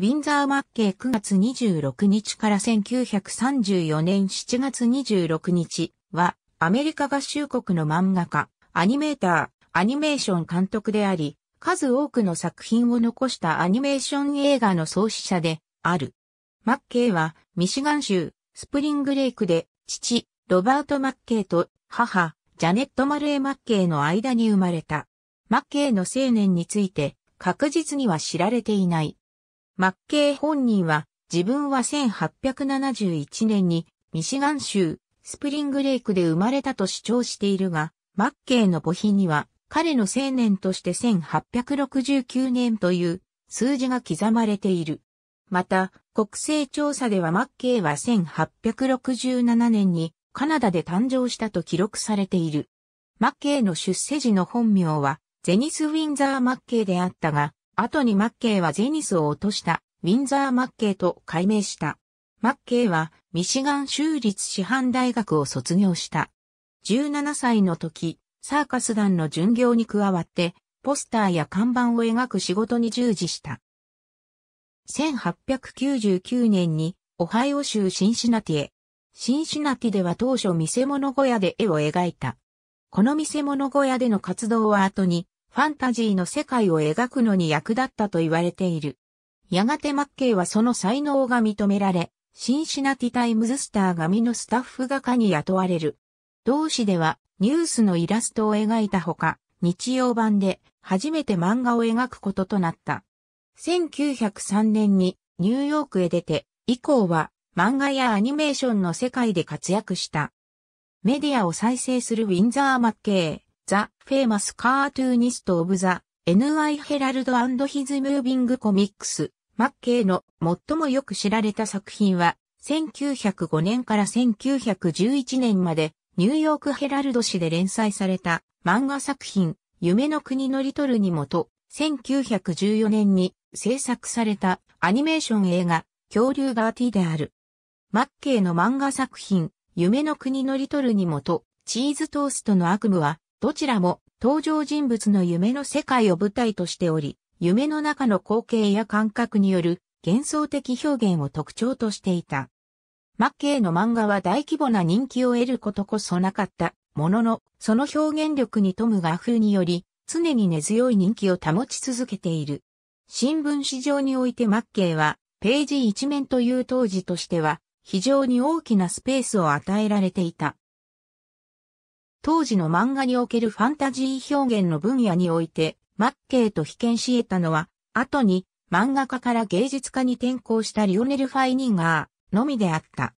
ウィンザー・マッケイ9月26日から1934年7月26日は、アメリカ合衆国の漫画家、アニメーター、アニメーション監督であり、数多くの作品を残したアニメーション映画の創始者である。マッケイは、ミシガン州、スプリングレイクで、父、ロバート・マッケイと、母、ジャネット・マルエ・マッケイの間に生まれた。マッケイの青年について、確実には知られていない。マッケイ本人は、自分は1871年にミシガン州スプリングレイクで生まれたと主張しているが、マッケイの母品には彼の青年として1869年という数字が刻まれている。また、国勢調査ではマッケイは1867年にカナダで誕生したと記録されている。マッケイの出世時の本名はゼニス・ウィンザー・マッケイであったが、後にマッケイはゼニスを落としたウィンザー・マッケイと改名した。マッケイはミシガン州立師範大学を卒業した。17歳の時、サーカス団の巡業に加わって、ポスターや看板を描く仕事に従事した。1899年にオハイオ州シンシナティへ。シンシナティでは当初見せ物小屋で絵を描いた。この見せ物小屋での活動は後にファンタジーの世界を描くのに役立ったと言われている。やがてマッケイはその才能が認められ、シンシナティタイムズスター紙のスタッフ画家に雇われる。同誌ではニュースのイラストを描いたほか、日曜版で初めて漫画を描くこととなった。1903年にニューヨークへ出て、以降は漫画やアニメーションの世界で活躍した。メディアを再生するウィンザー・マッケイ。ザ・フェイマス・カートゥーニスト・オブ・ザ・ NY ヘラルドヒズ・ムービング・コミックス、マッケイの最もよく知られた作品は、1905年から1911年まで、ニューヨークヘラルド誌で連載された漫画作品、夢の国のリトルにもと、1914年に制作されたアニメーション映画、恐竜ガーティである。マッケイの漫画作品、夢の国のリトルにもと、チーズトーストの悪夢は、どちらも登場人物の夢の世界を舞台としており、夢の中の光景や感覚による幻想的表現を特徴としていた。マッケイの漫画は大規模な人気を得ることこそなかったものの、その表現力に富む画風により、常に根強い人気を保ち続けている。新聞市場においてマッケイは、ページ一面という当時としては、非常に大きなスペースを与えられていた。当時の漫画におけるファンタジー表現の分野において、マッケイと被験し得たのは、後に漫画家から芸術家に転向したリオネル・ファイニンガーのみであった。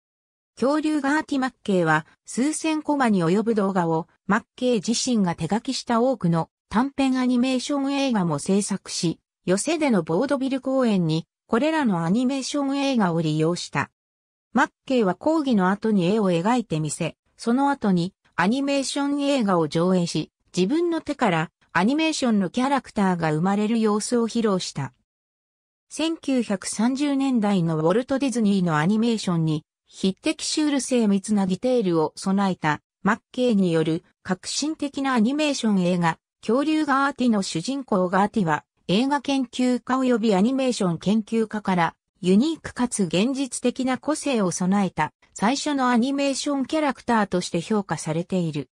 恐竜ガーティ・マッケイは数千コマに及ぶ動画をマッケイ自身が手書きした多くの短編アニメーション映画も制作し、寄せでのボードビル公演にこれらのアニメーション映画を利用した。マッケイは講義の後に絵を描いてみせ、その後にアニメーション映画を上映し、自分の手からアニメーションのキャラクターが生まれる様子を披露した。1930年代のウォルト・ディズニーのアニメーションに匹敵シュール精密なディテールを備えたマッケイによる革新的なアニメーション映画恐竜ガーティの主人公ガーティは映画研究家及びアニメーション研究家からユニークかつ現実的な個性を備えた最初のアニメーションキャラクターとして評価されている。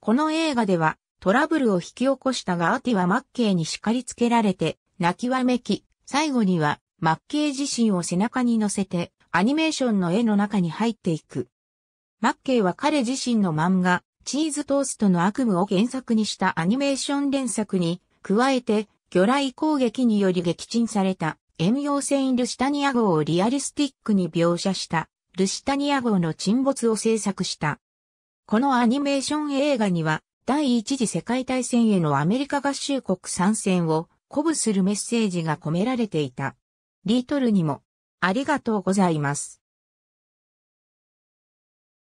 この映画ではトラブルを引き起こしたがアティはマッケイに叱りつけられて泣きわめき、最後にはマッケイ自身を背中に乗せてアニメーションの絵の中に入っていく。マッケイは彼自身の漫画、チーズトーストの悪夢を原作にしたアニメーション連作に、加えて、魚雷攻撃により撃沈された遠洋船ルシタニア号をリアリスティックに描写したルシタニア号の沈没を制作した。このアニメーション映画には第一次世界大戦へのアメリカ合衆国参戦を鼓舞するメッセージが込められていた。リートルにもありがとうございます。